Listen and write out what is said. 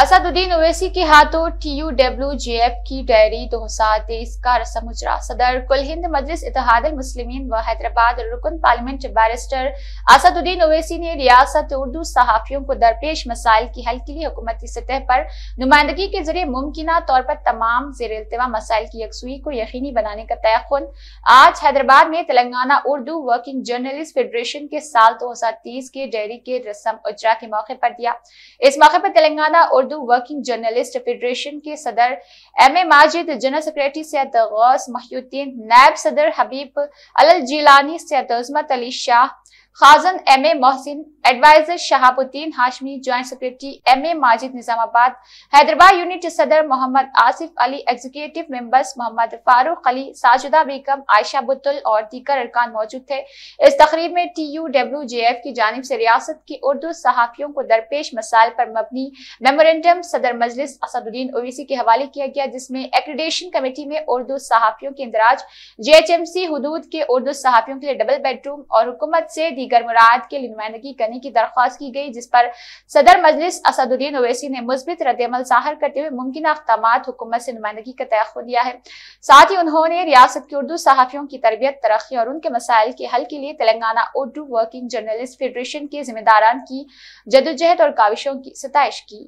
असदुद्दीन ओवैसी के हाथों TU W JF की डायरी 2023 का रसम उजरा सदर कुल हिंद मजलिस इतिहाद मुस्लिमीन व हैदराबाद रुकन पार्लियामेंट बैरिस्टर असदुद्दीन ओवैसी ने रियासत उर्दू सहाफियों को दरपेश मसाइल की हल के लिए हुकूमती सतह पर नुमाइंदगी के जरिए मुमकिन तौर पर तमाम जेर अल्तवा मसाइल की यकसुई को यकीनी बनाने का तयन आज हैदराबाद में Telangana Urdu Working Journalist Federation के साल दो के डायरी के रसम उजरा के मौके पर दिया इस मौके पर Telangana Urdu Working Journalist Federation के सदर M A Majid General Secretary Syed Ghouse Mohiuddin नायब सदर हबीब अल जिलानी सैद उजमत अली शाह खाजन M A Mohsin advisor Shahabuddin Hashmi joint secretary M A Majid Nizamabad Hyderabad unit सदर मोहम्मद आसिफ अली एग्जीक्यूटिव मेंबर्स मोहम्मद फारूक अली साजुदा बेगम आयशा बुद्दुल और दीगर अरकान मौजूद थे इस तकरीब में T U W J F की जानब से रियासत की उर्दू सहाफियों को दरपेश मसाइल पर मबनी मेमोरेंडम सदर मजलिस असदुद्दीन ओवीसी के हवाले किया गया जिसमें एक्रीडेशन कमेटी में उर्दू सहाफियों के इंदराज जे एच एम सी हदूद के उर्दू सहाफियों के लिए डबल बेडरूम और हुकूमत से दीगर मुराद के लिए नुमाइंदगी करने की दरख्वास्त की गई जिस पर सदर मजलिस असदुद्दीन ओवैसी ने मुस्बित रद्दमल जाहिर करते हुए मुमकिन अकदाम हुकूमत से नुमाइंदगी का तयन दिया है साथ ही उन्होंने रियासत के उर्दू सहाफ़ियों की तरबियत तरक्की और उनके मसाइल के हल के लिए Telangana Urdu Working Journalist Federation के जिम्मेदारान की जदोजहद और काविशों की सतश की